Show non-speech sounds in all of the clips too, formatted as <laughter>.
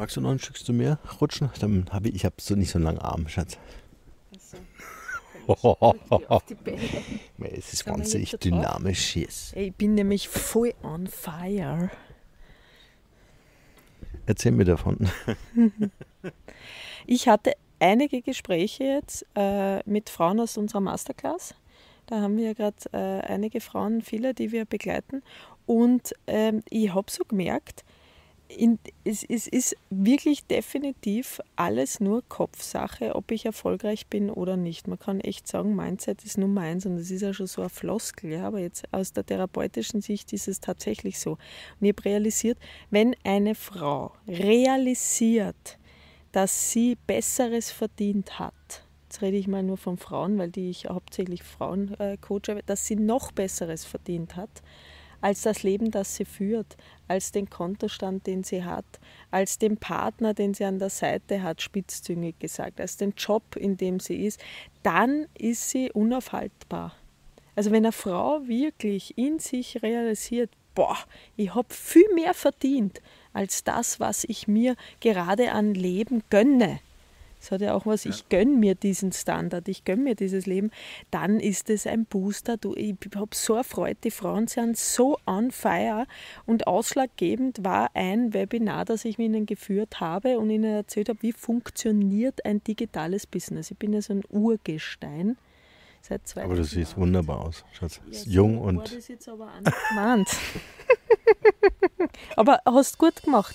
Magst du noch ein Stück zu mir rutschen? Dann habe ich, ich habe so nicht so einen langen Arm, Schatz. Also, <laughs> es ist wahnsinnig dynamisch yes. Ich bin nämlich voll on fire. Erzähl mir davon. <laughs> ich hatte einige Gespräche jetzt äh, mit Frauen aus unserer Masterclass. Da haben wir gerade äh, einige Frauen, viele, die wir begleiten. Und ähm, ich habe so gemerkt, in, es, es ist wirklich definitiv alles nur Kopfsache, ob ich erfolgreich bin oder nicht. Man kann echt sagen, Mindset ist nur meins und das ist ja schon so ein Floskel, ja, aber jetzt aus der therapeutischen Sicht ist es tatsächlich so. Und ich habe realisiert, wenn eine Frau realisiert, dass sie Besseres verdient hat, jetzt rede ich mal nur von Frauen, weil die ich hauptsächlich Frauen äh, coache, dass sie noch Besseres verdient hat, als das Leben, das sie führt, als den Kontostand, den sie hat, als den Partner, den sie an der Seite hat, spitzzüngig gesagt, als den Job, in dem sie ist, dann ist sie unaufhaltbar. Also wenn eine Frau wirklich in sich realisiert, boah, ich habe viel mehr verdient als das, was ich mir gerade an Leben gönne, es hat ja auch was, ja. ich gönne mir diesen Standard, ich gönne mir dieses Leben, dann ist es ein Booster. Du, ich habe so erfreut, die Frauen sind so on fire und ausschlaggebend war ein Webinar, das ich mit ihnen geführt habe und ihnen erzählt habe, wie funktioniert ein digitales Business. Ich bin ja so ein Urgestein. Seit zwei aber du siehst wunderbar aus, Schatz. Ja, ist jung und. War das jetzt aber anders <laughs> aber hast gut gemacht.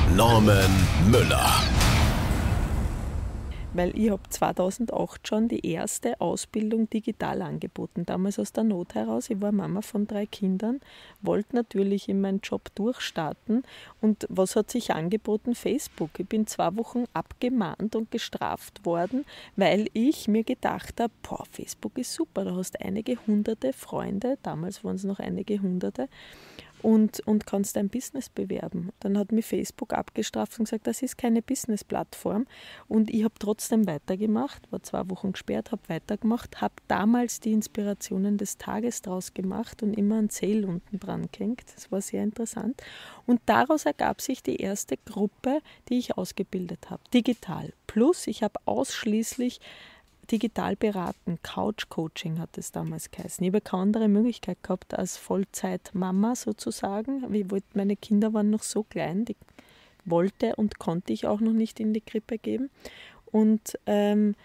Norman Müller. Weil ich habe 2008 schon die erste Ausbildung digital angeboten, damals aus der Not heraus. Ich war Mama von drei Kindern, wollte natürlich in meinen Job durchstarten. Und was hat sich angeboten? Facebook. Ich bin zwei Wochen abgemahnt und gestraft worden, weil ich mir gedacht habe, boah, Facebook ist super, da hast einige hunderte Freunde, damals waren es noch einige hunderte und, und kannst dein Business bewerben. Dann hat mich Facebook abgestraft und gesagt, das ist keine Business-Plattform. Und ich habe trotzdem weitergemacht, war zwei Wochen gesperrt, habe weitergemacht, habe damals die Inspirationen des Tages draus gemacht und immer ein Zähl unten dran gehängt. Das war sehr interessant. Und daraus ergab sich die erste Gruppe, die ich ausgebildet habe, digital. Plus, ich habe ausschließlich digital beraten. Couch-Coaching hat es damals geheißen. Ich habe keine andere Möglichkeit gehabt als Vollzeit-Mama sozusagen. Ich wollte, meine Kinder waren noch so klein, die wollte und konnte ich auch noch nicht in die Krippe geben. Und ähm,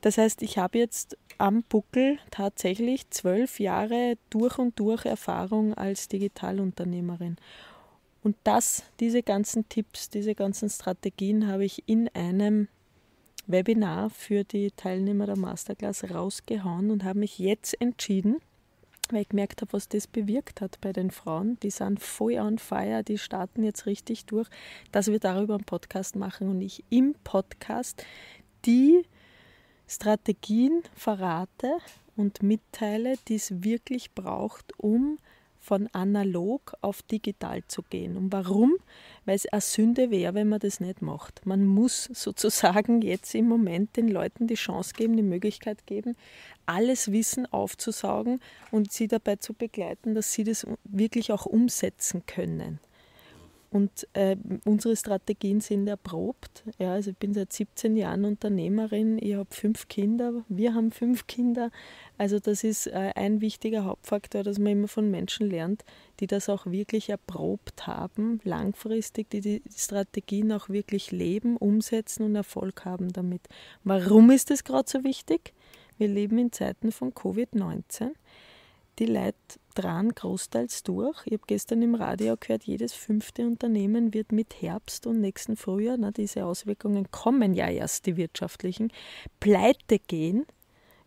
das heißt, ich habe jetzt am Buckel tatsächlich zwölf Jahre durch und durch Erfahrung als Digitalunternehmerin. Und das, diese ganzen Tipps, diese ganzen Strategien habe ich in einem Webinar für die Teilnehmer der Masterclass rausgehauen und habe mich jetzt entschieden, weil ich gemerkt habe, was das bewirkt hat bei den Frauen. Die sind voll on fire, die starten jetzt richtig durch, dass wir darüber einen Podcast machen und ich im Podcast die Strategien verrate und mitteile, die es wirklich braucht, um von analog auf digital zu gehen. Und warum? Weil es eine Sünde wäre, wenn man das nicht macht. Man muss <laughs> sozusagen jetzt im Moment den Leuten die Chance geben, die Möglichkeit geben, alles Wissen aufzusaugen und sie dabei zu begleiten, dass sie das wirklich auch umsetzen können. Und äh, unsere Strategien sind erprobt. Ja, also ich bin seit 17 Jahren Unternehmerin, ich habe fünf Kinder, wir haben fünf Kinder. Also das ist äh, ein wichtiger Hauptfaktor, dass man immer von Menschen lernt, die das auch wirklich erprobt haben, langfristig, die die Strategien auch wirklich leben, umsetzen und Erfolg haben damit. Warum ist das gerade so wichtig? Wir leben in Zeiten von Covid-19 die Leute dran großteils durch. Ich habe gestern im Radio gehört, jedes fünfte Unternehmen wird mit Herbst und nächsten Frühjahr, na, diese Auswirkungen kommen ja erst, die wirtschaftlichen, pleite gehen.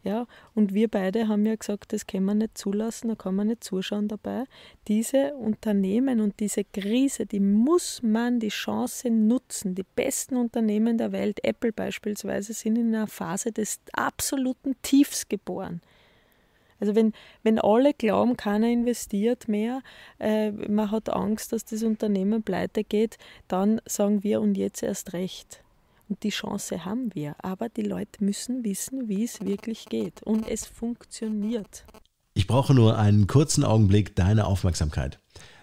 Ja, und wir beide haben ja gesagt, das können wir nicht zulassen, da kann man nicht zuschauen dabei. Diese Unternehmen und diese Krise, die muss man die Chance nutzen. Die besten Unternehmen der Welt, Apple beispielsweise, sind in einer Phase des absoluten Tiefs geboren. Also wenn, wenn alle glauben, keiner investiert mehr, äh, man hat Angst, dass das Unternehmen pleite geht, dann sagen wir und jetzt erst recht. Und die Chance haben wir. Aber die Leute müssen wissen, wie es wirklich geht. Und es funktioniert. Ich brauche nur einen kurzen Augenblick deine Aufmerksamkeit.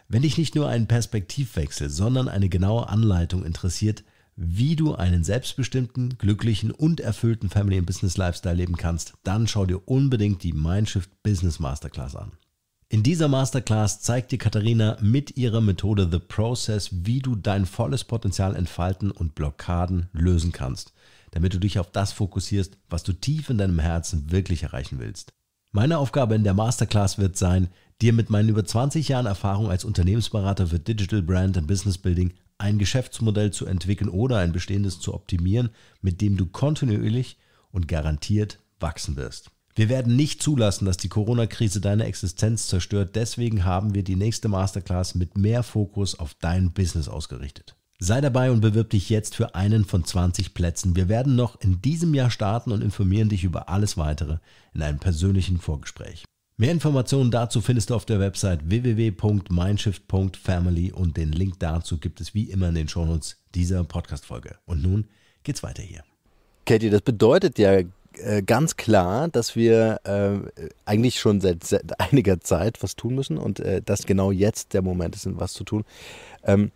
Wenn dich nicht nur ein Perspektivwechsel, sondern eine genaue Anleitung interessiert, wie du einen selbstbestimmten, glücklichen und erfüllten Family and Business Lifestyle leben kannst, dann schau dir unbedingt die Mindshift Business Masterclass an. In dieser Masterclass zeigt dir Katharina mit ihrer Methode The Process, wie du dein volles Potenzial entfalten und Blockaden lösen kannst, damit du dich auf das fokussierst, was du tief in deinem Herzen wirklich erreichen willst. Meine Aufgabe in der Masterclass wird sein, dir mit meinen über 20 Jahren Erfahrung als Unternehmensberater für Digital Brand und Business Building ein Geschäftsmodell zu entwickeln oder ein bestehendes zu optimieren, mit dem du kontinuierlich und garantiert wachsen wirst. Wir werden nicht zulassen, dass die Corona-Krise deine Existenz zerstört. Deswegen haben wir die nächste Masterclass mit mehr Fokus auf dein Business ausgerichtet. Sei dabei und bewirb dich jetzt für einen von 20 Plätzen. Wir werden noch in diesem Jahr starten und informieren dich über alles weitere in einem persönlichen Vorgespräch. Mehr Informationen dazu findest du auf der Website www.mindshift.family und den Link dazu gibt es wie immer in den Shownotes dieser Podcast-Folge. Und nun geht's weiter hier. Katie, das bedeutet ja äh, ganz klar, dass wir äh, eigentlich schon seit, seit, <laughs> einiger Zeit was tun müssen und äh, dass genau jetzt der Moment ist, was zu tun. Ähm,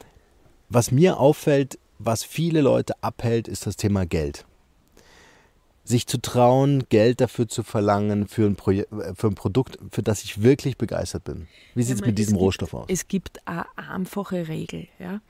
was mir auffällt, was viele Leute abhält, ist das Thema Geld sich zu trauen, Geld dafür zu verlangen für ein, äh, für ein Produkt, für das ich wirklich begeistert bin. Wie sieht es mit diesem Rohstoff aus? Es gibt eine einfache Regel. Ja?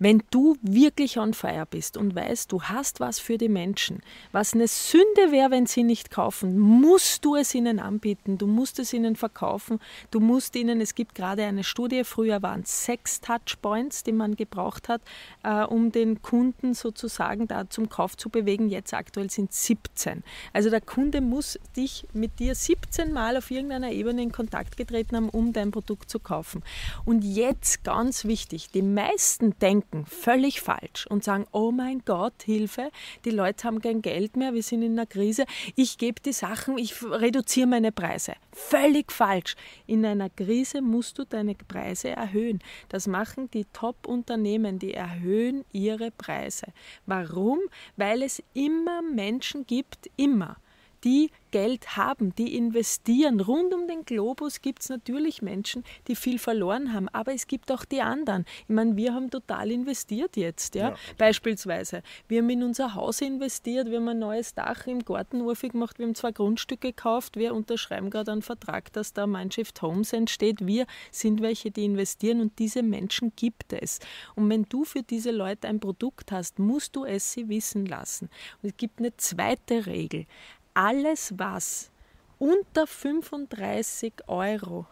Wenn du wirklich on fire bist und weißt, du hast was für die Menschen, was eine Sünde wäre, wenn sie nicht kaufen, musst du es ihnen anbieten, du musst es ihnen verkaufen, du musst ihnen, es gibt gerade eine Studie, früher waren es sechs Touchpoints, die man gebraucht hat, äh, um den Kunden sozusagen da zum Kauf zu bewegen. Jetzt aktuell sind es 17. 17. Also der Kunde muss dich mit dir 17 Mal auf irgendeiner Ebene in Kontakt getreten haben, um dein Produkt zu kaufen. Und jetzt ganz wichtig, die meisten denken völlig falsch und sagen, oh mein Gott, Hilfe, die Leute haben kein Geld mehr, wir sind in einer Krise, ich gebe die Sachen, ich reduziere meine Preise. Völlig falsch. In einer Krise musst du deine Preise erhöhen. Das machen die Top-Unternehmen, die erhöhen ihre Preise. Warum? Weil es immer Menschen gibt, immer die Geld haben, die investieren. Rund um den Globus gibt es natürlich Menschen, die viel verloren haben, aber es gibt auch die anderen. Ich meine, wir haben total investiert jetzt, ja? ja. Beispielsweise, wir haben in unser Haus investiert, wir haben ein neues Dach im Garten gemacht, wir haben zwei Grundstücke gekauft, wir unterschreiben gerade einen Vertrag, dass da Mindshift Homes entsteht. Wir sind welche, die investieren und diese Menschen gibt es. Und wenn du für diese Leute ein Produkt hast, musst du es sie wissen lassen. Und es gibt eine zweite Regel alles, was unter 35 Euro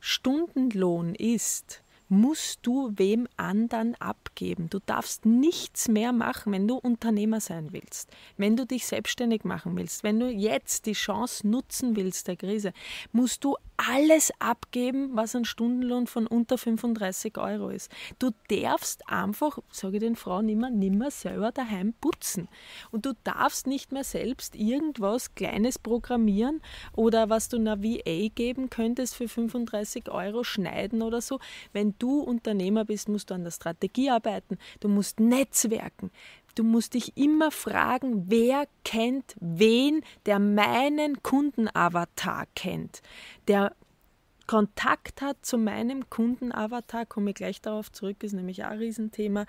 Stundenlohn ist, musst du wem anderen abgeben. Du darfst nichts mehr machen, wenn du Unternehmer sein willst, wenn du dich selbstständig machen willst, wenn du jetzt die Chance nutzen willst der Krise, musst du alles abgeben, was ein Stundenlohn von unter 35 Euro ist. Du darfst einfach, sage ich den Frauen immer, nimmer selber daheim putzen. Und du darfst nicht mehr selbst irgendwas Kleines programmieren oder was du einer VA geben könntest für 35 Euro schneiden oder so. Wenn du du Unternehmer bist, musst du an der Strategie arbeiten, du musst netzwerken, Du musst dich immer fragen, wer kennt wen, der meinen Kundenavatar kennt, der Kontakt hat zu meinem Kundenavatar, komme ich gleich darauf zurück, ist nämlich auch ein Riesenthema,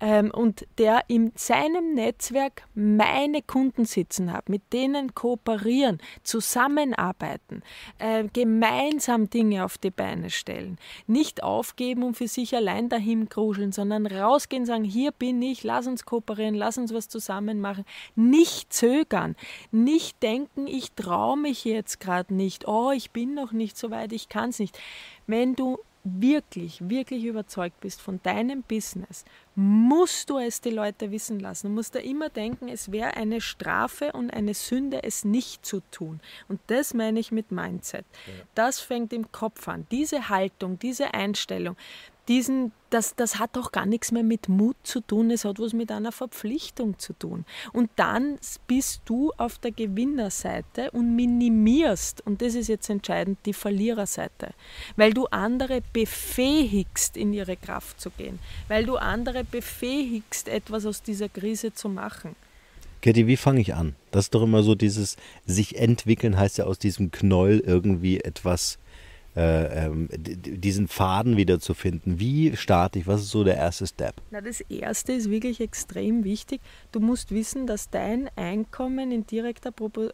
ähm, und der in seinem Netzwerk meine Kunden sitzen hat, mit denen kooperieren, zusammenarbeiten, äh, gemeinsam Dinge auf die Beine stellen, nicht aufgeben und für sich allein dahin gruseln, sondern rausgehen, sagen, hier bin ich, lass uns kooperieren, lass uns was zusammen machen, nicht zögern, nicht denken, ich traue mich jetzt gerade nicht, oh, ich bin noch nicht so weit, ich kann es nicht. Wenn du wirklich, wirklich überzeugt bist von deinem Business, musst du es die Leute wissen lassen. Du musst da immer denken, es wäre eine Strafe und eine Sünde, es nicht zu tun. Und das meine ich mit Mindset. Ja. Das fängt im Kopf an. Diese Haltung, diese Einstellung, diesen, das, das hat auch gar nichts mehr mit Mut zu tun, es hat was mit einer Verpflichtung zu tun. Und dann bist du auf der Gewinnerseite und minimierst, und das ist jetzt entscheidend, die Verliererseite, weil du andere befähigst, in ihre Kraft zu gehen, weil du andere befähigst, etwas aus dieser Krise zu machen. Katie, wie fange ich an? Das ist doch immer so dieses sich entwickeln heißt ja aus diesem Knäuel irgendwie etwas äh, ähm, diesen Faden wieder zu finden. Wie starte ich? Was ist so der erste Step? Na, das erste ist wirklich extrem wichtig. Du musst wissen, dass dein Einkommen in direkter Proportion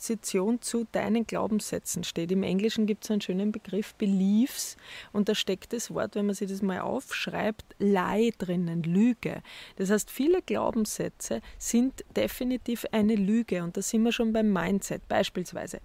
Investition zu deinen Glaubenssätzen steht. Im Englischen gibt es einen schönen Begriff Beliefs und da steckt das Wort, wenn man sich das mal aufschreibt, Lie drinnen, Lüge. Das heißt, viele Glaubenssätze sind definitiv eine Lüge und da sind wir schon beim Mindset. Beispielsweise,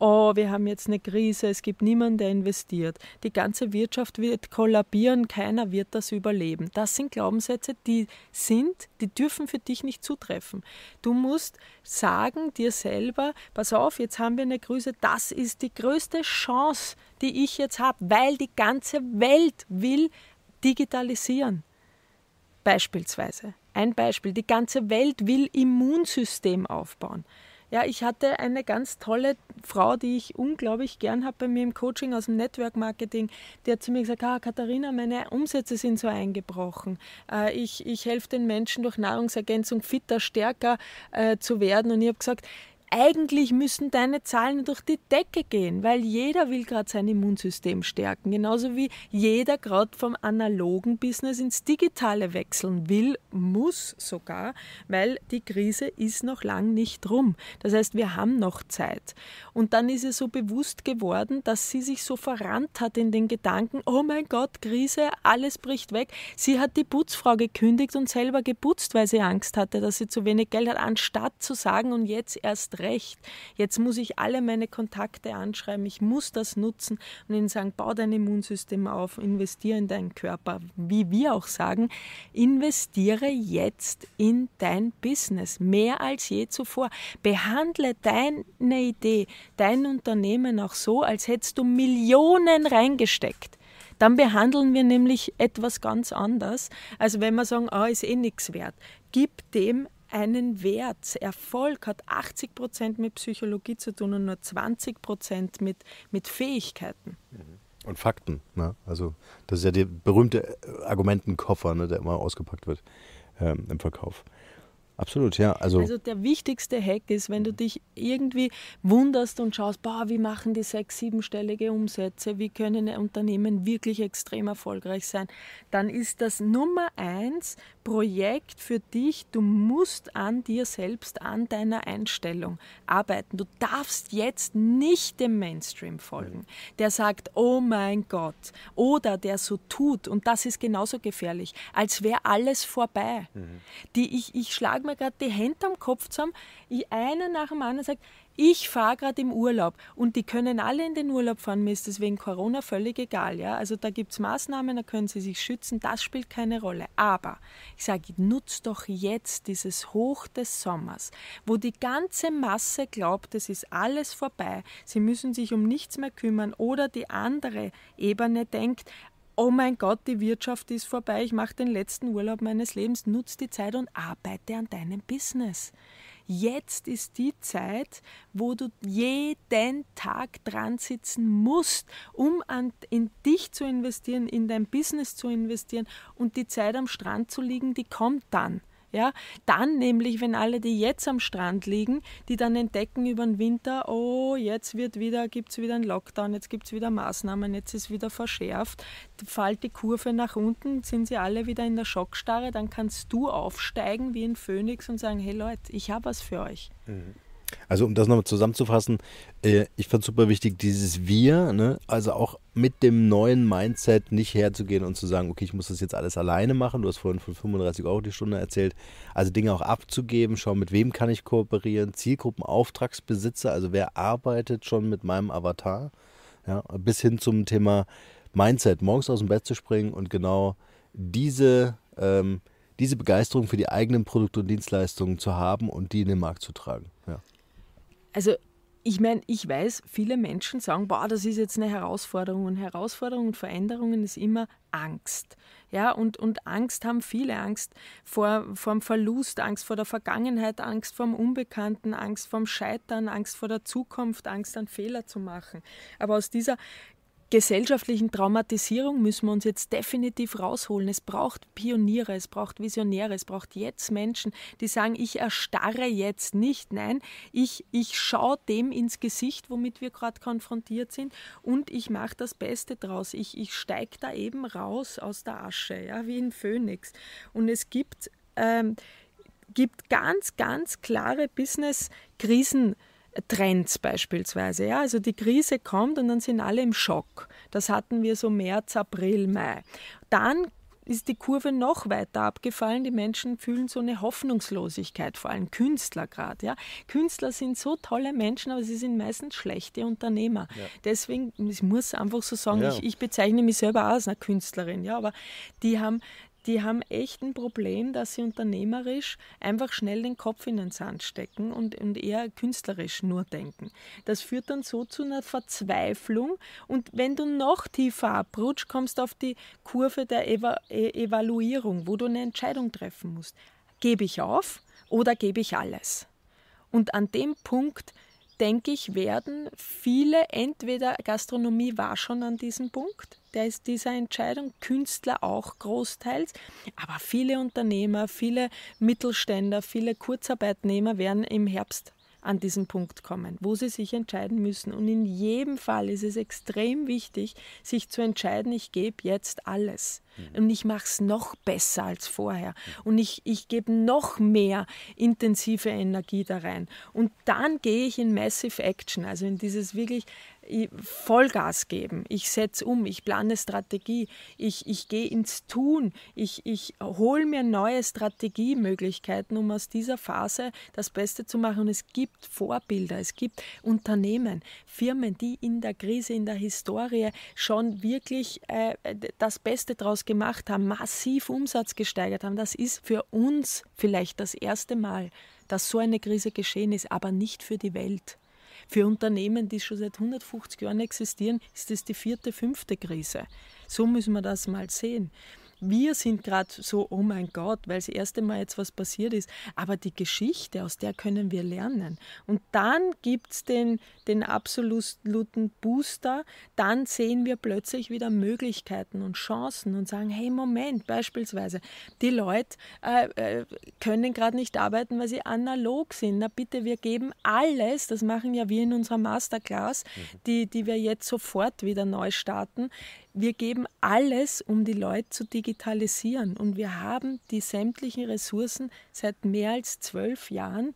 oh, wir haben jetzt eine Krise, es gibt niemanden, der investiert, die ganze Wirtschaft wird kollabieren, keiner wird das überleben. Das sind Glaubenssätze, die sind, die dürfen für dich nicht zutreffen. Du musst sagen dir selber, pass auf, jetzt haben wir eine Größe, das ist die größte Chance, die ich jetzt habe, weil die ganze Welt will digitalisieren. Beispielsweise. Ein Beispiel, die ganze Welt will Immunsystem aufbauen. Ja, ich hatte eine ganz tolle Frau, die ich unglaublich gern habe bei mir im Coaching aus dem Network Marketing. Die hat zu mir gesagt, ah, Katharina, meine Umsätze sind so eingebrochen. Äh, ich, ich helfe den Menschen durch Nahrungsergänzung fitter, stärker äh, zu werden. Und ich habe gesagt, eigentlich müssen deine Zahlen durch die Decke gehen, weil jeder will gerade sein Immunsystem stärken, genauso wie jeder gerade vom analogen Business ins digitale wechseln will, muss sogar, weil die Krise ist noch lang nicht rum. Das heißt, wir haben noch Zeit. Und dann ist es so bewusst geworden, dass sie sich so verrannt hat in den Gedanken, oh mein Gott, Krise, alles bricht weg. Sie hat die Putzfrau gekündigt und selber geputzt, weil sie Angst hatte, dass sie zu wenig Geld hat, anstatt zu sagen und jetzt erst Recht. Jetzt muss ich alle meine Kontakte anschreiben, ich muss das nutzen und ihnen sagen, bau dein Immunsystem auf, investiere in deinen Körper. Wie wir auch sagen, investiere jetzt in dein Business, mehr als je zuvor. Behandle deine Idee, dein Unternehmen auch so, als hättest du Millionen reingesteckt dann behandeln wir nämlich etwas ganz anders, als wenn wir sagen, ah, ist eh nichts wert. Gib dem einen Wert. Erfolg hat 80 Prozent mit Psychologie zu tun und nur 20 Prozent mit, mit Fähigkeiten. Mhm. Und Fakten. Ne? Also, das ist ja der berühmte äh, Argumentenkoffer, ne, der immer ausgepackt wird ähm, im Verkauf. Absolut, ja. Also, also der wichtigste Hack ist, wenn du dich irgendwie wunderst und schaust, boah, wie machen die sechs, siebenstellige Umsätze, wie können Unternehmen wirklich extrem erfolgreich sein, dann ist das Nummer eins Projekt für dich, du musst an dir selbst, an deiner Einstellung arbeiten. Du darfst jetzt nicht dem Mainstream folgen, der sagt, oh mein Gott, oder der so tut, und das ist genauso gefährlich, als wäre alles vorbei. Mhm. Die, ich, ich schlage mir gerade die Hände am Kopf zusammen, ich einer nach dem anderen sagt, ich fahre gerade im Urlaub und die können alle in den Urlaub fahren, mir ist das wegen Corona völlig egal. Ja? Also da gibt es Maßnahmen, da können sie sich schützen, das spielt keine Rolle. Aber ich sage, nutzt doch jetzt dieses Hoch des Sommers, wo die ganze Masse glaubt, es ist alles vorbei, sie müssen sich um nichts mehr kümmern oder die andere Ebene denkt, oh mein Gott, die Wirtschaft ist vorbei, ich mache den letzten Urlaub meines Lebens, nutze die Zeit und arbeite an deinem Business. Jetzt ist die Zeit, wo du jeden Tag dran sitzen musst, um an, in dich zu investieren, in dein Business zu investieren und die Zeit am Strand zu liegen, die kommt dann. Ja? Dann nämlich, wenn alle, die jetzt am Strand liegen, die dann entdecken über den Winter, oh, jetzt wird wieder, gibt es wieder einen Lockdown, jetzt gibt es wieder Maßnahmen, jetzt ist wieder verschärft, fällt die Kurve nach unten, sind sie alle wieder in der Schockstarre, dann kannst du aufsteigen wie ein Phönix und sagen, hey Leute, ich habe was für euch. Mhm. Also um das nochmal zusammenzufassen, äh, ich fand super wichtig, dieses Wir, ne? also auch mit dem neuen Mindset nicht herzugehen und zu sagen, okay, ich muss das jetzt alles alleine machen. Du hast vorhin von 35 Euro die Stunde erzählt. Also Dinge auch abzugeben, schauen, mit wem kann ich kooperieren. Zielgruppen, Auftragsbesitzer, also wer arbeitet schon mit meinem Avatar. Ja? Bis hin zum Thema Mindset, morgens aus dem Bett zu springen und genau diese... Ähm, diese Begeisterung für die eigenen Produkte und Dienstleistungen zu haben und die in den Markt zu tragen. Ja. Also ich meine, ich weiß, viele Menschen sagen, boah, das ist jetzt eine Herausforderung. Und Herausforderung und Veränderungen ist immer Angst. Ja, und, und Angst haben viele Angst vor, vor dem Verlust, Angst vor der Vergangenheit, Angst vor dem Unbekannten, Angst vor dem Scheitern, Angst vor der Zukunft, Angst einen Fehler zu machen. Aber aus dieser gesellschaftlichen Traumatisierung müssen wir uns jetzt definitiv rausholen. Es braucht Pioniere, es braucht Visionäre, es braucht jetzt Menschen, die sagen, ich erstarre jetzt nicht. Nein, ich, ich schaue dem ins Gesicht, womit wir gerade konfrontiert sind und ich mache das Beste draus. Ich, ich steige da eben raus aus der Asche, ja, wie ein Phönix. Und es gibt, ähm, gibt ganz, ganz klare Business-Krisen. Trends beispielsweise. Ja? Also die Krise kommt und dann sind alle im Schock. Das hatten wir so März, April, Mai. Dann ist die Kurve noch weiter abgefallen. Die Menschen fühlen so eine Hoffnungslosigkeit, vor allem Künstler gerade. Ja. Künstler sind so tolle Menschen, aber sie sind meistens schlechte Unternehmer. Ja. Deswegen, ich muss einfach so sagen, ja. ich, ich, bezeichne mich selber auch als eine Künstlerin, ja, aber die haben die haben echt ein Problem, dass sie unternehmerisch einfach schnell den Kopf in den Sand stecken und, und eher künstlerisch nur denken. Das führt dann so zu einer Verzweiflung und wenn du noch tiefer abrutschst, kommst du auf die Kurve der Eva e Evaluierung, wo du eine Entscheidung treffen musst. Gebe ich auf oder gebe ich alles? Und an dem Punkt, denke ich, werden viele, entweder Gastronomie war schon an diesem Punkt, der ist dieser Entscheidung, Künstler auch großteils, aber viele Unternehmer, viele Mittelständler, viele Kurzarbeitnehmer werden im Herbst an diesen Punkt kommen, wo sie sich entscheiden müssen. Und in jedem Fall ist es extrem wichtig, sich zu entscheiden, ich gebe jetzt alles. Mhm. Und ich mache es noch besser als vorher. Mhm. Und ich, ich gebe noch mehr intensive Energie da rein. Und dann gehe ich in Massive Action, also in dieses wirklich Vollgas geben, ich setze um, ich plane Strategie, ich, ich gehe ins Tun, ich, ich hole mir neue Strategiemöglichkeiten, um aus dieser Phase das Beste zu machen. Und es gibt Vorbilder, es gibt Unternehmen, Firmen, die in der Krise, in der Historie schon wirklich äh, das Beste draus gemacht haben, massiv Umsatz gesteigert haben. Das ist für uns vielleicht das erste Mal, dass so eine Krise geschehen ist, aber nicht für die Welt. Für Unternehmen, die schon seit 150 Jahren existieren, ist das die vierte, fünfte Krise. So müssen wir das mal sehen wir sind gerade so, oh mein Gott, weil das erste Mal jetzt was passiert ist. Aber die Geschichte, aus der können wir lernen. Und dann gibt es den, den absoluten Booster. Dann sehen wir plötzlich wieder Möglichkeiten und Chancen und sagen, hey, Moment, beispielsweise, die Leute äh, äh können gerade nicht arbeiten, weil sie analog sind. Na bitte, wir geben alles, das machen ja wir in unserer Masterclass, mhm. die, die wir jetzt sofort wieder neu starten wir geben alles, um die Leute zu digitalisieren. Und wir haben die sämtlichen Ressourcen seit mehr als zwölf Jahren.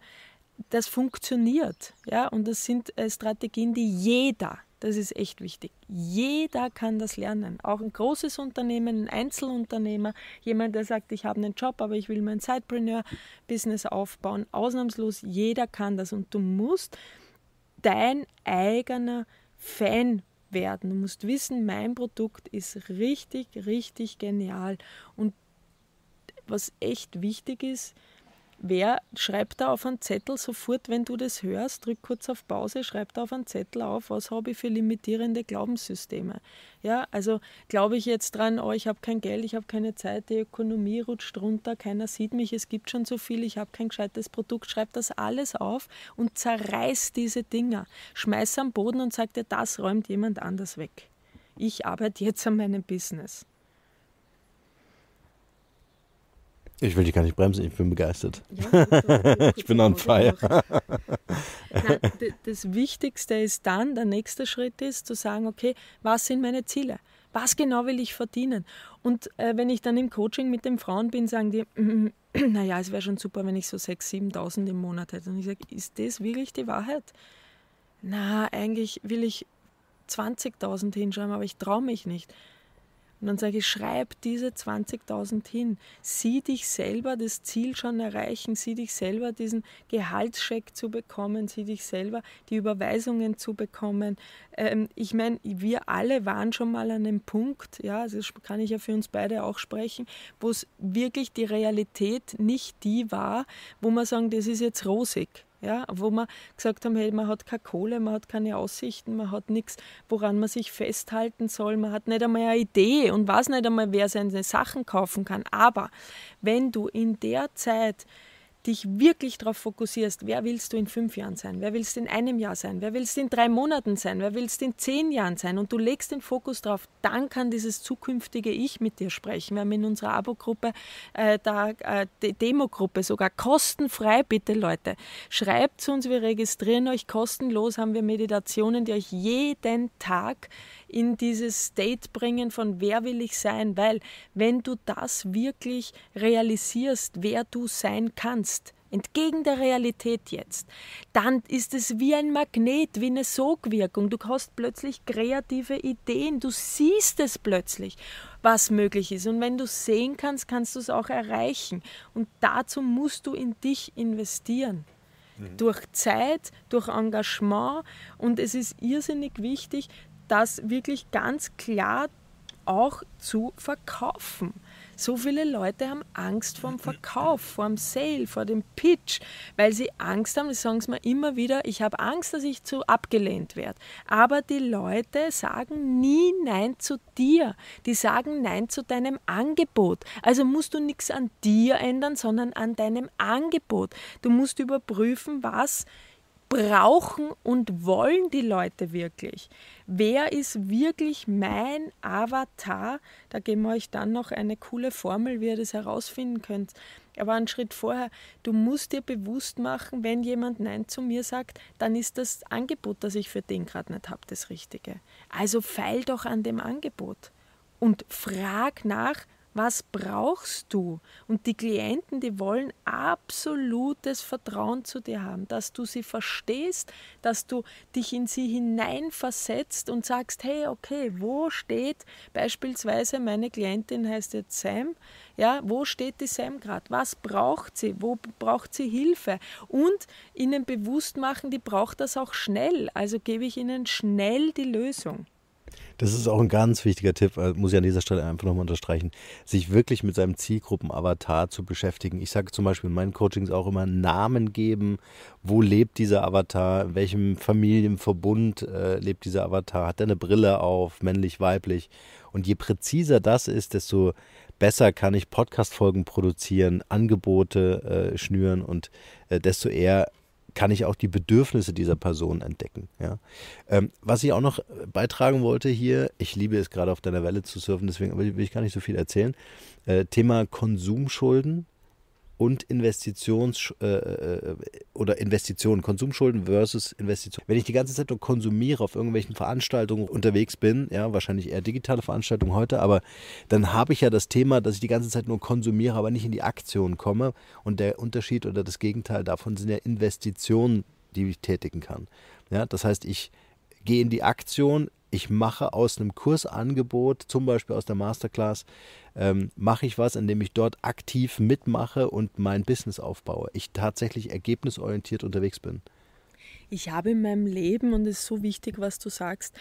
Das funktioniert. Ja? Und das sind äh, Strategien, die jeder, das ist echt wichtig, jeder kann das lernen. Auch ein großes Unternehmen, ein Einzelunternehmer, jemand, der sagt, ich habe einen Job, aber ich will mein Sidepreneur-Business aufbauen. Ausnahmslos, jeder kann das. Und du musst dein eigener Fan werden. Du musst wissen, mein Produkt ist richtig, richtig genial. Und was echt wichtig ist, Wer schreibt da auf einen Zettel sofort, wenn du das hörst, drück kurz auf Pause, schreib da auf einen Zettel auf, was habe ich für limitierende Glaubenssysteme? Ja, also glaube ich jetzt dran, oh, ich habe kein Geld, ich habe keine Zeit, die Ökonomie rutscht runter, keiner sieht mich, es gibt schon so viel, ich habe kein gescheites Produkt, schreib das alles auf und zerreiß diese Dinger. Schmeiß am Boden und sag dir, das räumt jemand anders weg. Ich arbeite jetzt an meinem Business. Ich will dich gar nicht bremsen, ich bin begeistert. Ja, ich bin an <laughs> Feier. <laughs> das Wichtigste ist dann, der nächste Schritt ist zu sagen, okay, was sind meine Ziele? Was genau will ich verdienen? Und äh, wenn ich dann im Coaching mit den Frauen bin, sagen die, <clears throat> naja, es wäre schon super, wenn ich so 6.000, 7.000 im Monat hätte. Und ich sage, ist das wirklich die Wahrheit? Na, eigentlich will ich 20.000 hinschreiben, aber ich traue mich nicht. Und dann sage ich, schreib diese 20.000 hin. Sieh dich selber das Ziel schon erreichen, sieh dich selber diesen Gehaltscheck zu bekommen, sieh dich selber die Überweisungen zu bekommen. Ähm, ich meine, wir alle waren schon mal an einem Punkt, ja, also das kann ich ja für uns beide auch sprechen, wo es wirklich die Realität nicht die war, wo man sagen, das ist jetzt rosig ja, wo man gesagt haben, hey, man hat keine Kohle, man hat keine Aussichten, man hat nichts, woran man sich festhalten soll, man hat nicht einmal eine Idee und weiß nicht einmal, wer seine Sachen kaufen kann. Aber wenn du in der Zeit dich wirklich darauf fokussierst, wer willst du in fünf Jahren sein, wer willst du in einem Jahr sein, wer willst du in drei Monaten sein, wer willst du in zehn Jahren sein und du legst den Fokus darauf, dann kann dieses zukünftige Ich mit dir sprechen. Wir haben in unserer Abo-Gruppe, äh, da äh, Demo-Gruppe sogar kostenfrei, bitte Leute, schreibt zu uns, wir registrieren euch kostenlos, haben wir Meditationen, die euch jeden Tag in dieses State bringen von wer will ich sein, weil wenn du das wirklich realisierst, wer du sein kannst, entgegen der Realität jetzt, dann ist es wie ein Magnet, wie eine Sogwirkung. Du hast plötzlich kreative Ideen, du siehst es plötzlich, was möglich ist. Und wenn du sehen kannst, kannst du es auch erreichen. Und dazu musst du in dich investieren. Mhm. Durch Zeit, durch Engagement. Und es ist irrsinnig wichtig, das wirklich ganz klar auch zu verkaufen. So viele Leute haben Angst vor dem Verkauf, vor dem Sale, vor dem Pitch, weil sie Angst haben. Das sagen sie mir immer wieder: Ich habe Angst, dass ich zu abgelehnt werde. Aber die Leute sagen nie Nein zu dir. Die sagen Nein zu deinem Angebot. Also musst du nichts an dir ändern, sondern an deinem Angebot. Du musst überprüfen, was brauchen und wollen die Leute wirklich? Wer ist wirklich mein Avatar? Da geben wir euch dann noch eine coole Formel, wie ihr das herausfinden könnt. Aber einen Schritt vorher, du musst dir bewusst machen, wenn jemand Nein zu mir sagt, dann ist das Angebot, das ich für den gerade nicht habe, das Richtige. Also feil doch an dem Angebot und frag nach, was brauchst du? Und die Klienten, die wollen absolutes Vertrauen zu dir haben, dass du sie verstehst, dass du dich in sie hineinversetzt und sagst, hey, okay, wo steht beispielsweise meine Klientin heißt jetzt Sam, ja, wo steht die Sam gerade? Was braucht sie? Wo braucht sie Hilfe? Und ihnen bewusst machen, die braucht das auch schnell, also gebe ich ihnen schnell die Lösung. Das ist auch ein ganz wichtiger Tipp, äh, muss ich an dieser Stelle einfach nochmal unterstreichen, sich wirklich mit seinem Zielgruppenavatar zu beschäftigen. Ich sage zum Beispiel in meinen Coachings auch immer Namen geben. Wo lebt dieser Avatar? In welchem Familienverbund äh, lebt dieser Avatar? Hat er eine Brille auf? Männlich, weiblich? Und je präziser das ist, desto besser kann ich Podcast-Folgen produzieren, Angebote äh, schnüren und äh, desto eher kann ich auch die Bedürfnisse dieser Person entdecken. Ja? Ähm, was ich auch noch äh, beitragen wollte hier, ich liebe es gerade auf deiner Welle zu surfen, deswegen will ich gar nicht so viel erzählen. Äh, Thema Konsumschulden und Investitions- äh, äh, äh, oder Investitionen, Konsumschulden versus Investitionen. Wenn ich die ganze Zeit nur konsumiere auf irgendwelchen Veranstaltungen unterwegs bin, ja, wahrscheinlich eher digitale Veranstaltungen heute, aber dann habe ich ja das Thema, dass ich die ganze Zeit nur konsumiere, aber nicht in die Aktion komme. Und der Unterschied oder das Gegenteil davon sind ja Investitionen, die ich tätigen kann. Ja, das heißt, ich gehe in die Aktion, ich mache aus einem Kursangebot, zum Beispiel aus der Masterclass, ähm, mache ich was, indem ich dort aktiv mitmache und mein Business aufbaue. Ich tatsächlich ergebnisorientiert unterwegs bin. Ich habe in meinem Leben, und es ist so wichtig, was du sagst,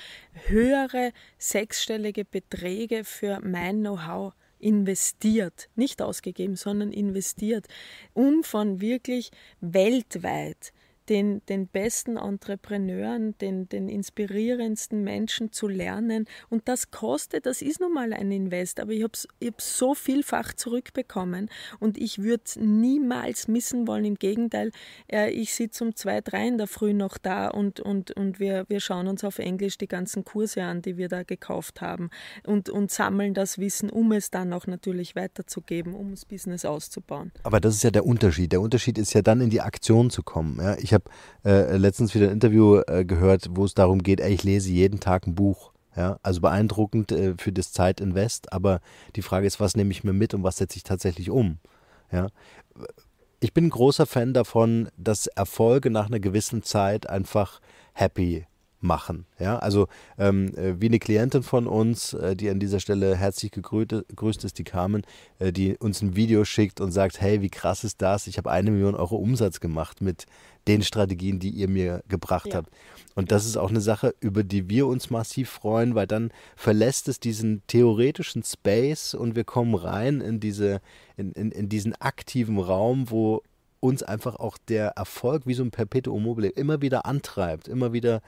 höhere sechsstellige Beträge für mein Know-how investiert, nicht ausgegeben, sondern investiert, um von wirklich weltweit den, den besten Entrepreneuren, den, den inspirierendsten Menschen zu lernen. Und das kostet, das ist nun mal ein Invest, aber ich habe hab so vielfach zurückbekommen und ich würde es niemals missen wollen. Im Gegenteil, äh, ich sitze um zwei, drei in der Früh noch da und, und, und wir, wir schauen uns auf Englisch die ganzen Kurse an, die wir da gekauft haben und, und sammeln das Wissen, um es dann auch natürlich weiterzugeben, um das Business auszubauen. Aber das ist ja der Unterschied. Der Unterschied ist ja dann in die Aktion zu kommen. Ja? Ich ich habe äh, letztens wieder ein Interview äh, gehört, wo es darum geht, ey, ich lese jeden Tag ein Buch. Ja, also beeindruckend äh, für das Zeitinvest, aber die Frage ist, was nehme ich mir mit und was setze ich tatsächlich um? Ja. Ich bin ein großer Fan davon, dass Erfolge nach einer gewissen Zeit einfach happy machen. Ja, also ähm, äh, wie eine Klientin von uns, äh, die an dieser Stelle herzlich gegrüßt ist, die Carmen, äh, die uns ein Video schickt und sagt, hey, wie krass ist das? Ich habe eine Million Euro Umsatz gemacht mit den Strategien, die ihr mir gebracht ja. habt. Und das ist auch eine Sache, über die wir uns massiv freuen, weil dann verlässt es diesen theoretischen Space und wir kommen rein in, diese, in, in, in diesen aktiven Raum, wo uns einfach auch der Erfolg wie so ein Perpetuum mobile immer wieder antreibt, immer wieder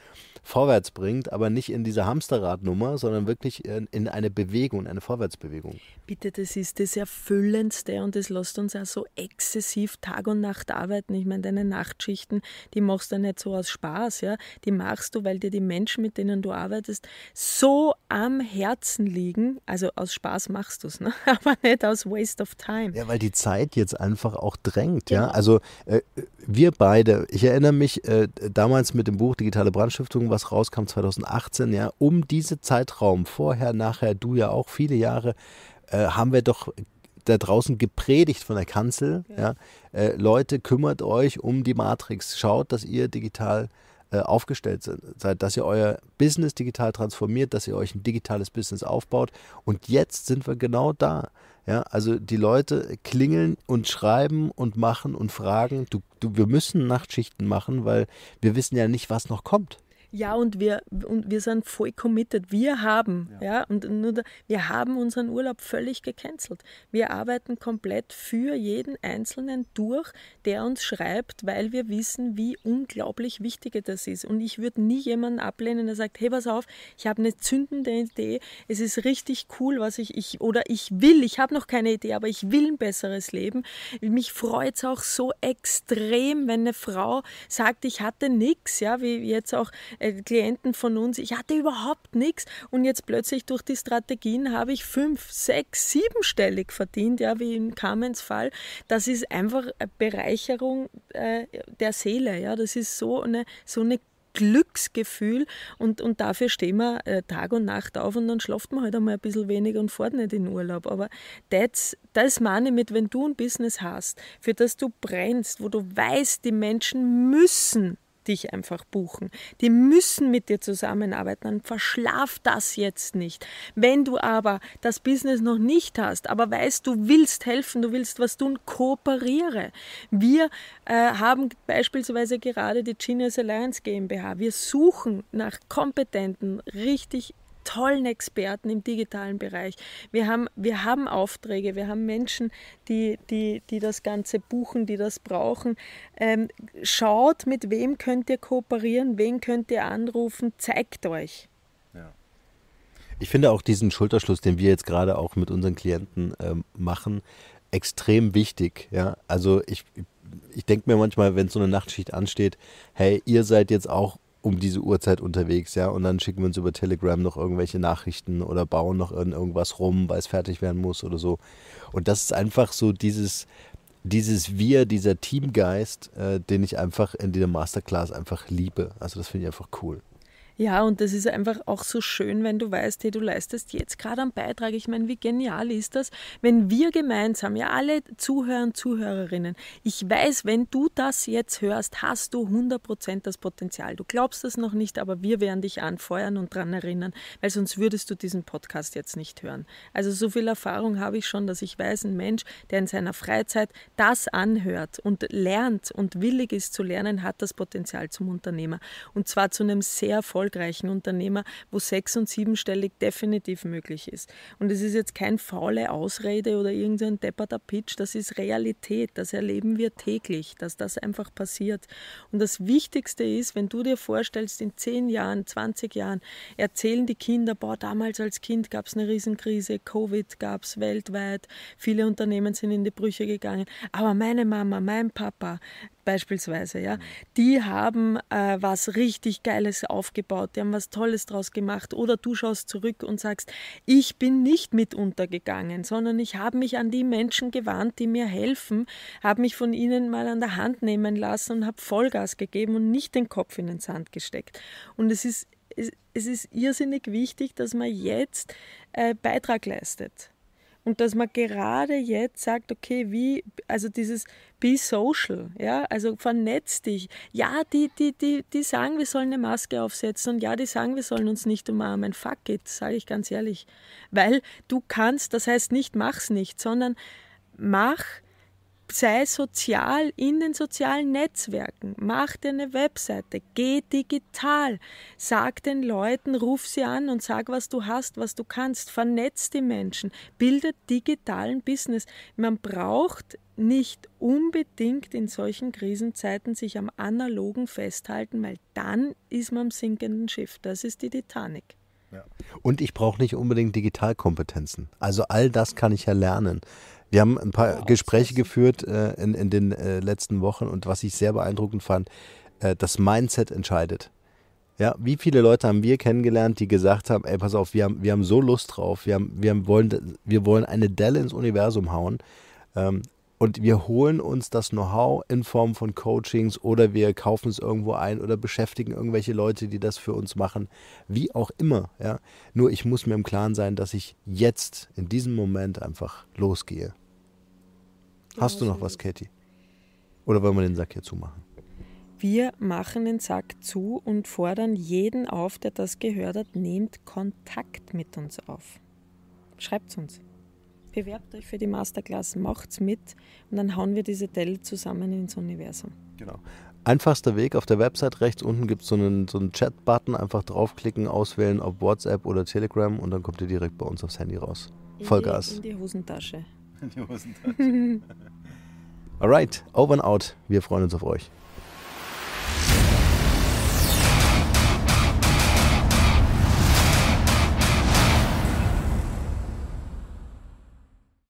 vorwärts bringt, aber nicht in dieser Hamsterradnummer, sondern wirklich in, in eine Bewegung, eine Vorwärtsbewegung. Bitte, das ist das Erfüllendste und das lässt uns auch so exzessiv Tag und Nacht arbeiten. Ich meine, deine Nachtschichten, die machst du nicht so aus Spaß, ja? Die machst du, weil dir die Menschen, mit denen du arbeitest, so am Herzen liegen. Also aus Spaß machst du es, ne? <laughs> aber nicht aus Waste of Time. Ja, weil die Zeit jetzt einfach auch drängt, ja. ja? Genau. Also also äh, wir beide, ich erinnere mich äh, damals mit dem Buch Digitale Brandstiftung, was rauskam 2018, ja, um diesen Zeitraum, vorher, nachher, du ja auch viele Jahre, äh, haben wir doch da draußen gepredigt von der Kanzel, ja. ja äh, Leute, kümmert euch um die Matrix, schaut, dass ihr digital äh, äh, aufgestellt seid, dass ihr euer Business digital transformiert, dass ihr euch ein digitales Business aufbaut. Und jetzt sind wir genau da. Ja, also die Leute klingeln und schreiben und machen und fragen. Du, du, wir müssen Nachtschichten machen, weil wir wissen ja nicht, was noch kommt. Ja, und wir, und wir sind voll committed. Wir haben, ja, ja und nur da, wir haben unseren Urlaub völlig gecancelt. Wir arbeiten komplett für jeden Einzelnen durch, der uns schreibt, weil wir wissen, wie unglaublich wichtig das ist. Und ich würde nie jemanden ablehnen, der sagt, hey, pass auf, ich habe eine zündende Idee, es ist richtig cool, was ich, ich oder ich will, ich habe noch keine Idee, aber ich will ein besseres Leben. Mich freut es auch so extrem, wenn eine Frau sagt, ich hatte nichts, ja, wie jetzt auch äh, Klienten von uns, ich hatte überhaupt nichts und jetzt plötzlich durch die Strategien habe ich fünf, sechs, siebenstellig verdient, ja, wie in Kamens Fall. Das ist einfach eine Bereicherung äh, der Seele, ja, das ist so eine, so eine Glücksgefühl und, und dafür stehen wir äh, Tag und Nacht auf und dann schlaft man halt einmal ein bisschen weniger und fährt nicht in Urlaub. Aber das, das meine ich mit, wenn du ein Business hast, für das du brennst, wo du weißt, die Menschen müssen dich einfach buchen. Die müssen mit dir zusammenarbeiten. Dann verschlaf das jetzt nicht. Wenn du aber das Business noch nicht hast, aber weißt, du willst helfen, du willst was tun, kooperiere. Wir äh, haben beispielsweise gerade die Genius Alliance GmbH. Wir suchen nach kompetenten, richtig tollen Experten im digitalen Bereich. Wir haben, wir haben Aufträge, wir haben Menschen, die, die, die das Ganze buchen, die das brauchen. Ähm, schaut, mit wem könnt ihr kooperieren, wen könnt ihr anrufen, zeigt euch. Ich finde auch diesen Schulterschluss, den wir jetzt gerade auch mit unseren Klienten ähm, machen, extrem wichtig. Ja? Also ich, ich denke mir manchmal, wenn so eine Nachtschicht ansteht, hey, ihr seid jetzt auch um diese Uhrzeit unterwegs, ja. Und dann schicken wir uns über Telegram noch irgendwelche Nachrichten oder bauen noch irgendwas rum, weil es fertig werden muss oder so. Und das ist einfach so dieses, dieses Wir, dieser Teamgeist, äh, den ich einfach in dieser Masterclass einfach liebe. Also das finde ich einfach cool. Ja, und das ist einfach auch so schön, wenn du weißt, hey, du leistest jetzt gerade einen Beitrag. Ich meine, wie genial ist das, wenn wir gemeinsam, ja, alle Zuhörer und Zuhörerinnen, ich weiß, wenn du das jetzt hörst, hast du 100% das Potenzial. Du glaubst das noch nicht, aber wir werden dich anfeuern und daran erinnern, weil sonst würdest du diesen Podcast jetzt nicht hören. Also so viel Erfahrung habe ich schon, dass ich weiß, ein Mensch, der in seiner Freizeit das anhört und lernt und willig ist zu lernen, hat das Potenzial zum Unternehmer. Und zwar zu einem sehr vollen erfolgreichen Unternehmer, wo sechs- und siebenstellig definitiv möglich ist. Und es ist jetzt kein faule Ausrede oder irgendein depperter Pitch, das ist Realität, das erleben wir täglich, dass das einfach passiert. Und das Wichtigste ist, wenn du dir vorstellst, in zehn Jahren, 20 Jahren erzählen die Kinder, boah, damals als Kind gab es eine Riesenkrise, Covid gab es weltweit, viele Unternehmen sind in die Brüche gegangen, aber meine Mama, mein Papa, beispielsweise, ja, mhm. die haben äh, was richtig Geiles aufgebaut, die haben was Tolles draus gemacht oder du schaust zurück und sagst, ich bin nicht mit untergegangen, sondern ich habe mich an die Menschen gewandt, die mir helfen, habe mich von ihnen mal an der Hand nehmen lassen und habe Vollgas gegeben und nicht den Kopf in den Sand gesteckt. Und es ist, es, es ist irrsinnig wichtig, dass man jetzt äh, Beitrag leistet. Und dass man gerade jetzt sagt, okay, wie, also dieses, be social, ja, also vernetz dich. Ja, die, die, die, die sagen, wir sollen eine Maske aufsetzen und ja, die sagen, wir sollen uns nicht umarmen. Fuck it, sage ich ganz ehrlich. Weil du kannst, das heißt nicht mach's nicht, sondern mach, sei sozial in den sozialen Netzwerken, mach dir eine Webseite, geh digital, sag den Leuten, ruf sie an und sag, was du hast, was du kannst, vernetz die Menschen, bildet digitalen Business. Man braucht nicht unbedingt in solchen Krisenzeiten sich am Analogen festhalten, weil dann ist man am sinkenden Schiff. Das ist die Titanic. Ja. Und ich brauche nicht unbedingt Digitalkompetenzen. Also all das kann ich ja lernen. Wir haben ein paar ja, Gespräche geführt äh, in, in den äh, letzten Wochen und was ich sehr beeindruckend fand, äh, das Mindset entscheidet. Ja, wie viele Leute haben wir kennengelernt, die gesagt haben, ey, pass auf, wir haben, wir haben so Lust drauf, wir, haben, wir, haben wollen, wir wollen eine Delle ins Universum hauen. Ähm, und wir holen uns das Know-how in Form von Coachings oder wir kaufen es irgendwo ein oder beschäftigen irgendwelche Leute, die das für uns machen, wie auch immer. Ja? Nur ich muss mir im Klaren sein, dass ich jetzt in diesem Moment einfach losgehe. Hast du noch was, Katie? Oder wollen wir den Sack hier zumachen? Wir machen den Sack zu und fordern jeden auf, der das gehört hat, nehmt Kontakt mit uns auf. Schreibt uns bewerbt euch für die Masterclass, macht's mit und dann hauen wir diese Dell zusammen ins Universum. Genau. Einfachster Weg, auf der Website rechts unten gibt es so einen, so einen Chat-Button, einfach draufklicken, auswählen, ob WhatsApp oder Telegram und dann kommt ihr direkt bei uns aufs Handy raus. In Vollgas. Die, in die Hosentasche. In die Hosentasche. <laughs> <laughs> Alright, over and out. Wir freuen uns auf euch.